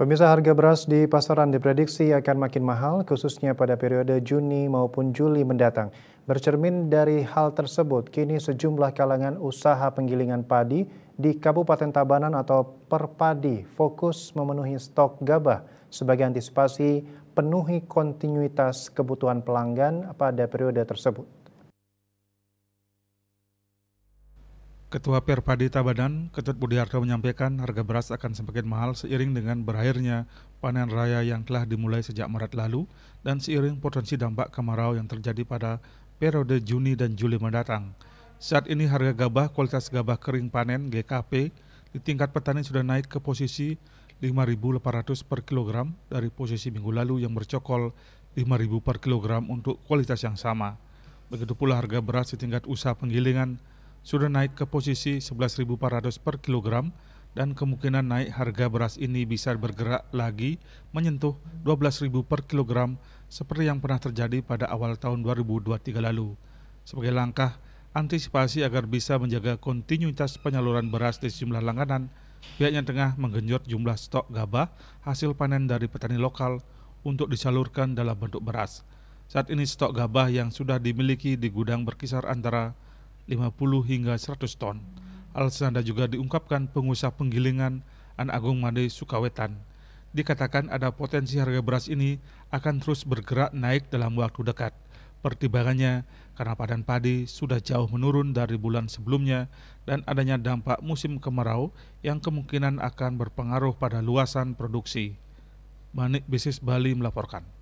Pemirsa harga beras di pasaran diprediksi akan makin mahal khususnya pada periode Juni maupun Juli mendatang. Bercermin dari hal tersebut, kini sejumlah kalangan usaha penggilingan padi di Kabupaten Tabanan atau Perpadi fokus memenuhi stok gabah sebagai antisipasi penuhi kontinuitas kebutuhan pelanggan pada periode tersebut. Ketua Perpadi Badan, Ketut Budiarto menyampaikan harga beras akan semakin mahal seiring dengan berakhirnya panen raya yang telah dimulai sejak Maret lalu dan seiring potensi dampak kemarau yang terjadi pada periode Juni dan Juli mendatang. Saat ini harga gabah kualitas gabah kering panen GKP di tingkat petani sudah naik ke posisi 5.800 per kilogram dari posisi minggu lalu yang bercokol 5.000 per kilogram untuk kualitas yang sama. Begitu pula harga beras di tingkat usaha penggilingan sudah naik ke posisi 11.400 per kilogram dan kemungkinan naik harga beras ini bisa bergerak lagi menyentuh 12.000 per kilogram seperti yang pernah terjadi pada awal tahun 2023 lalu. Sebagai langkah antisipasi agar bisa menjaga kontinuitas penyaluran beras di sejumlah langganan, pihaknya tengah menggenjot jumlah stok gabah hasil panen dari petani lokal untuk disalurkan dalam bentuk beras. Saat ini stok gabah yang sudah dimiliki di gudang berkisar antara 50 hingga 100 ton. Hal senada juga diungkapkan pengusaha penggilingan An Agung Made Sukawetan. Dikatakan ada potensi harga beras ini akan terus bergerak naik dalam waktu dekat. Pertimbangannya karena padan padi sudah jauh menurun dari bulan sebelumnya dan adanya dampak musim kemarau yang kemungkinan akan berpengaruh pada luasan produksi. Manik Bisnis Bali melaporkan.